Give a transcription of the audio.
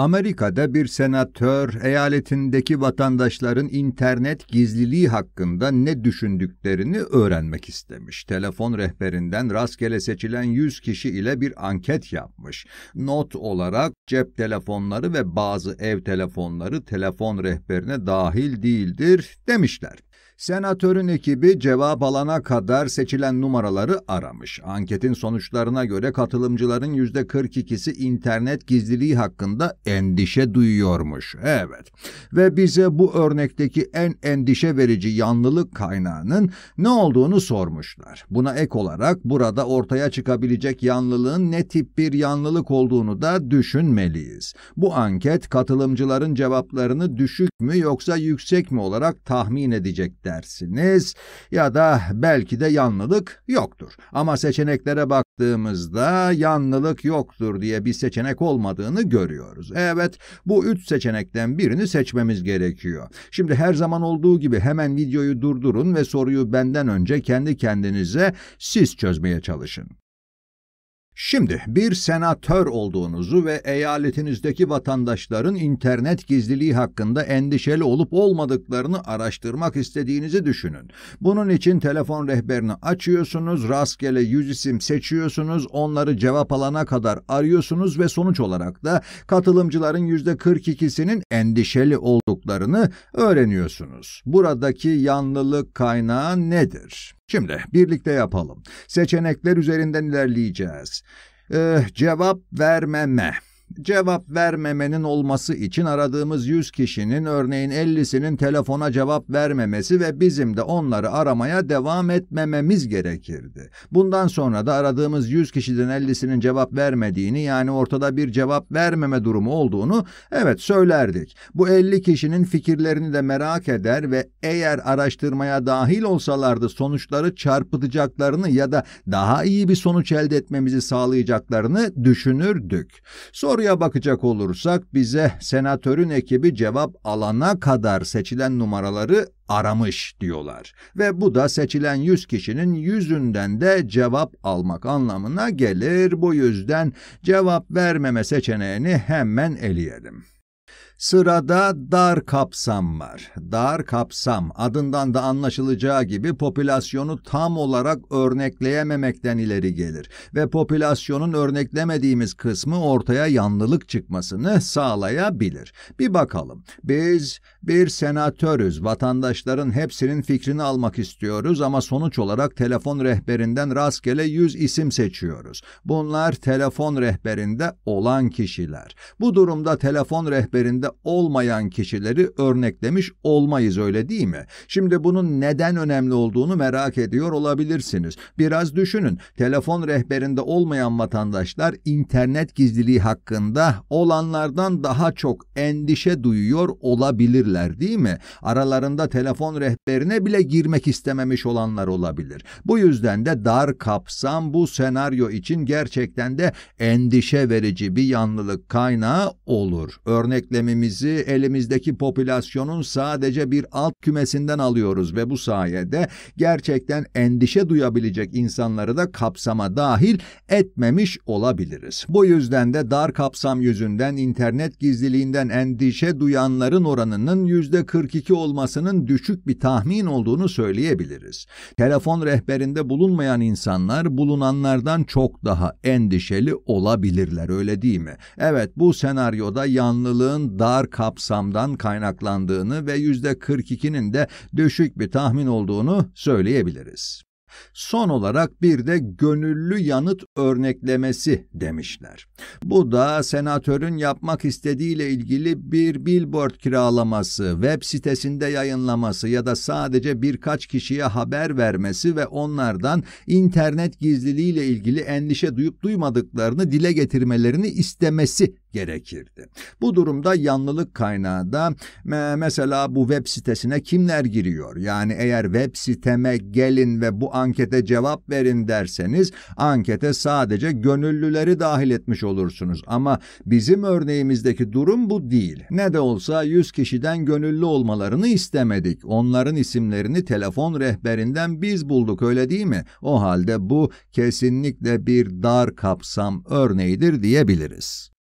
Amerika'da bir senatör eyaletindeki vatandaşların internet gizliliği hakkında ne düşündüklerini öğrenmek istemiş. Telefon rehberinden rastgele seçilen 100 kişi ile bir anket yapmış. Not olarak cep telefonları ve bazı ev telefonları telefon rehberine dahil değildir demişler. Senatörün ekibi cevap alana kadar seçilen numaraları aramış. Anketin sonuçlarına göre katılımcıların %42'si internet gizliliği hakkında endişe duyuyormuş. Evet. Ve bize bu örnekteki en endişe verici yanlılık kaynağının ne olduğunu sormuşlar. Buna ek olarak burada ortaya çıkabilecek yanlılığın ne tip bir yanlılık olduğunu da düşünmeliyiz. Bu anket katılımcıların cevaplarını düşük mü yoksa yüksek mi olarak tahmin edecekler dersiniz ya da belki de yanlılık yoktur. Ama seçeneklere baktığımızda yanlılık yoktur diye bir seçenek olmadığını görüyoruz. Evet bu üç seçenekten birini seçmemiz gerekiyor. Şimdi her zaman olduğu gibi hemen videoyu durdurun ve soruyu benden önce kendi kendinize siz çözmeye çalışın. Şimdi bir senatör olduğunuzu ve eyaletinizdeki vatandaşların internet gizliliği hakkında endişeli olup olmadıklarını araştırmak istediğinizi düşünün. Bunun için telefon rehberini açıyorsunuz, rastgele yüz isim seçiyorsunuz, onları cevap alana kadar arıyorsunuz ve sonuç olarak da katılımcıların %42'sinin endişeli olduklarını öğreniyorsunuz. Buradaki yanlılık kaynağı nedir? Şimdi birlikte yapalım. Seçenekler üzerinden ilerleyeceğiz. Ee, cevap vermeme. Cevap vermemenin olması için aradığımız 100 kişinin örneğin 50'sinin telefona cevap vermemesi ve bizim de onları aramaya devam etmememiz gerekirdi. Bundan sonra da aradığımız 100 kişiden 50'sinin cevap vermediğini yani ortada bir cevap vermeme durumu olduğunu evet söylerdik. Bu 50 kişinin fikirlerini de merak eder ve eğer araştırmaya dahil olsalardı sonuçları çarpıtacaklarını ya da daha iyi bir sonuç elde etmemizi sağlayacaklarını düşünürdük. Sonra Soruya bakacak olursak bize senatörün ekibi cevap alana kadar seçilen numaraları aramış diyorlar. Ve bu da seçilen 100 kişinin yüzünden de cevap almak anlamına gelir. Bu yüzden cevap vermeme seçeneğini hemen eleyelim. Sırada dar kapsam var. Dar kapsam adından da anlaşılacağı gibi popülasyonu tam olarak örnekleyememekten ileri gelir ve popülasyonun örneklemediğimiz kısmı ortaya yanlılık çıkmasını sağlayabilir. Bir bakalım. Biz bir senatörüz. Vatandaşların hepsinin fikrini almak istiyoruz ama sonuç olarak telefon rehberinden rastgele 100 isim seçiyoruz. Bunlar telefon rehberinde olan kişiler. Bu durumda telefon rehberinde olmayan kişileri örneklemiş olmayız öyle değil mi? Şimdi bunun neden önemli olduğunu merak ediyor olabilirsiniz. Biraz düşünün. Telefon rehberinde olmayan vatandaşlar internet gizliliği hakkında olanlardan daha çok endişe duyuyor olabilirler değil mi? Aralarında telefon rehberine bile girmek istememiş olanlar olabilir. Bu yüzden de dar kapsam bu senaryo için gerçekten de endişe verici bir yanlılık kaynağı olur. Örneklemimiz eğitimimizi elimizdeki popülasyonun sadece bir alt kümesinden alıyoruz ve bu sayede gerçekten endişe duyabilecek insanları da kapsama dahil etmemiş olabiliriz. Bu yüzden de dar kapsam yüzünden internet gizliliğinden endişe duyanların oranının %42 olmasının düşük bir tahmin olduğunu söyleyebiliriz. Telefon rehberinde bulunmayan insanlar bulunanlardan çok daha endişeli olabilirler öyle değil mi? Evet bu senaryoda yanlılığın dar dar kapsamdan kaynaklandığını ve %42'nin de düşük bir tahmin olduğunu söyleyebiliriz. Son olarak bir de gönüllü yanıt örneklemesi demişler. Bu da senatörün yapmak istediğiyle ilgili bir billboard kiralaması, web sitesinde yayınlaması ya da sadece birkaç kişiye haber vermesi ve onlardan internet gizliliğiyle ilgili endişe duyup duymadıklarını dile getirmelerini istemesi gerekirdi. Bu durumda yanlılık kaynağı da mesela bu web sitesine kimler giriyor? Yani eğer web siteme gelin ve bu ankete cevap verin derseniz ankete sadece gönüllüleri dahil etmiş olursunuz. Ama bizim örneğimizdeki durum bu değil. Ne de olsa 100 kişiden gönüllü olmalarını istemedik. Onların isimlerini telefon rehberinden biz bulduk öyle değil mi? O halde bu kesinlikle bir dar kapsam örneğidir diyebiliriz.